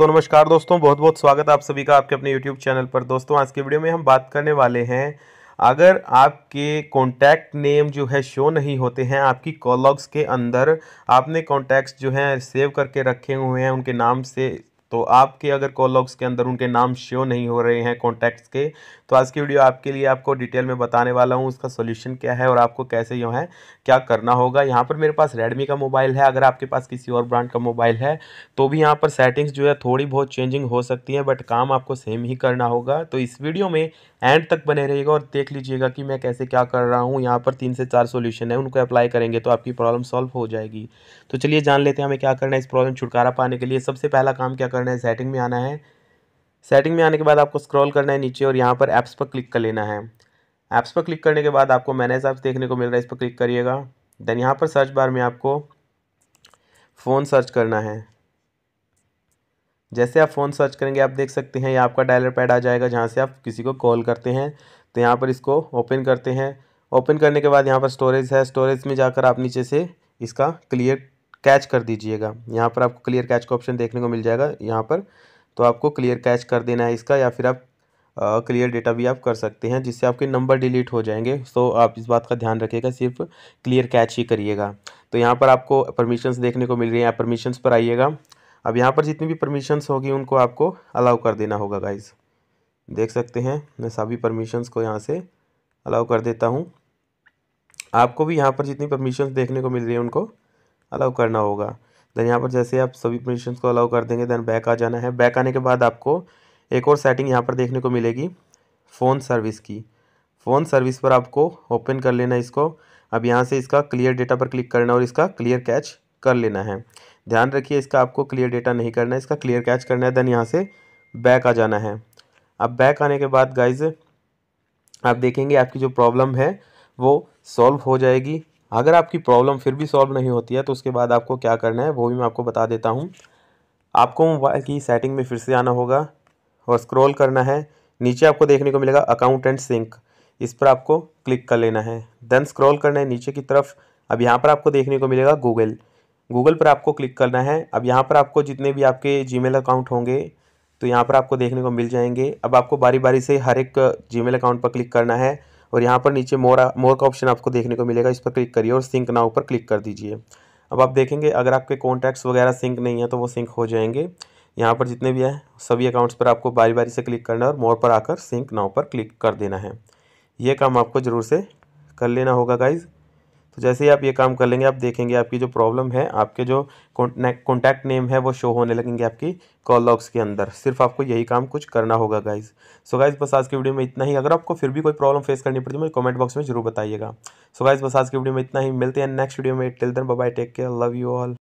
सो नमस्कार दोस्तों बहुत बहुत स्वागत आप सभी का आपके अपने यूट्यूब चैनल पर दोस्तों आज के वीडियो में हम बात करने वाले हैं अगर आपके कॉन्टैक्ट नेम जो है शो नहीं होते हैं आपकी कॉलॉग्स के अंदर आपने कॉन्टैक्ट्स जो हैं सेव करके रखे हुए हैं उनके नाम से तो आपके अगर कॉल लॉग्स के अंदर उनके नाम शो नहीं हो रहे हैं कॉन्टैक्ट्स के तो आज की वीडियो आपके लिए आपको डिटेल में बताने वाला हूँ उसका सोल्यूशन क्या है और आपको कैसे जो है क्या करना होगा यहाँ पर मेरे पास रेडमी का मोबाइल है अगर आपके पास किसी और ब्रांड का मोबाइल है तो भी यहाँ पर सेटिंग्स जो है थोड़ी बहुत चेंजिंग हो सकती है बट काम आपको सेम ही करना होगा तो इस वीडियो में एंड तक बने रहिएगा और देख लीजिएगा कि मैं कैसे क्या कर रहा हूँ यहाँ पर तीन से चार सोल्यूशन है उनको अप्लाई करेंगे तो आपकी प्रॉब्लम सॉल्व हो जाएगी तो चलिए जान लेते हैं हमें क्या करना है इस प्रॉब्लम छुटकारा पाने के लिए सबसे पहला काम क्या करना है सेटिंग में आना है सेटिंग में आने के बाद आपको स्क्रॉल करना है नीचे और यहाँ पर ऐप्स पर क्लिक कर लेना है ऐप्स पर क्लिक करने के बाद आपको मैनेज ऐप्स देखने को मिल रहा है इस पर क्लिक करिएगा देन यहाँ पर सर्च बार में आपको फ़ोन सर्च करना है जैसे आप फ़ोन सर्च करेंगे आप देख सकते हैं ये आपका डायलर पैड आ जाएगा जहाँ से आप किसी को कॉल करते हैं तो यहाँ पर इसको ओपन करते हैं ओपन करने के बाद यहाँ पर स्टोरेज है स्टोरेज में जाकर आप नीचे से इसका क्लियर कैच कर दीजिएगा यहाँ पर आपको क्लियर कैच का ऑप्शन देखने को मिल जाएगा यहाँ पर तो आपको क्लियर कैच कर देना है इसका या फिर आप क्लियर डेटा भी आप कर सकते हैं जिससे आपके नंबर डिलीट हो जाएंगे सो आप इस बात का ध्यान रखिएगा सिर्फ क्लियर कैच ही करिएगा तो यहाँ पर आपको परमिशंस देखने को मिल रही है परमिशंस पर आइएगा अब यहाँ पर जितनी भी परमिशंस होगी उनको आपको अलाउ कर देना होगा गाइज देख सकते हैं मैं सभी परमिशंस को यहाँ से अलाउ कर देता हूँ आपको भी यहाँ पर जितनी परमिशंस देखने को मिल रही है उनको अलाउ करना होगा देन यहाँ पर जैसे आप सभी पोजिशन को अलाउ कर देंगे देन बैक आ जाना है बैक आने के बाद आपको एक और सेटिंग यहाँ पर देखने को मिलेगी फ़ोन सर्विस की फ़ोन सर्विस पर आपको ओपन कर लेना इसको अब यहाँ से इसका क्लियर डेटा पर क्लिक करना और इसका क्लियर कैच कर लेना है ध्यान रखिए इसका आपको क्लियर डेटा नहीं करना है इसका क्लियर कैच करना है देन यहाँ से बैक आ जाना है अब बैक आने के बाद गाइज आप देखेंगे आपकी जो प्रॉब्लम है वो सॉल्व हो जाएगी अगर आपकी प्रॉब्लम फिर भी सॉल्व नहीं होती है तो उसके बाद आपको क्या करना है वो भी मैं आपको बता देता हूँ आपको मोबाइल की सेटिंग में फिर से आना होगा और स्क्रॉल करना है नीचे आपको देखने को मिलेगा अकाउंटेंट सिंक इस पर आपको क्लिक कर लेना है देन स्क्रॉल करना है नीचे की तरफ अब यहाँ पर आपको देखने को मिलेगा गूगल गूगल पर आपको क्लिक करना है अब यहाँ पर आपको जितने भी आपके जी अकाउंट होंगे तो यहाँ पर आपको देखने को मिल जाएंगे अब आपको बारी बारी से हर एक जी अकाउंट पर क्लिक करना है और यहाँ पर नीचे मोर मोर का ऑप्शन आपको देखने को मिलेगा इस पर क्लिक करिए और सिंक नाउ पर क्लिक कर दीजिए अब आप देखेंगे अगर आपके कॉन्टैक्ट्स वगैरह सिंक नहीं है तो वो सिंक हो जाएंगे यहाँ पर जितने भी हैं सभी अकाउंट्स पर आपको बारी बारी से क्लिक करना है और मोर पर आकर सिंक नाउ पर क्लिक कर देना है ये काम आपको ज़रूर से कर लेना होगा गाइज़ तो जैसे ही आप ये काम कर लेंगे आप देखेंगे आपकी जो प्रॉब्लम है आपके जो कॉन्टैक्ट नेम है वो शो होने लगेंगे आपकी कॉल लॉग्स के अंदर सिर्फ आपको यही काम कुछ करना होगा गाइज सो गाइज बस आज की वीडियो में इतना ही अगर आपको फिर भी कोई प्रॉब्लम फेस करनी पड़ती है तो मुझे कॉमेंट बॉक्स में जरूर बताइएगा सो गाइज बस आज की वीडियो में इतना ही मिलते हैं नेक्स्ट वीडियो में till then bye take care love you all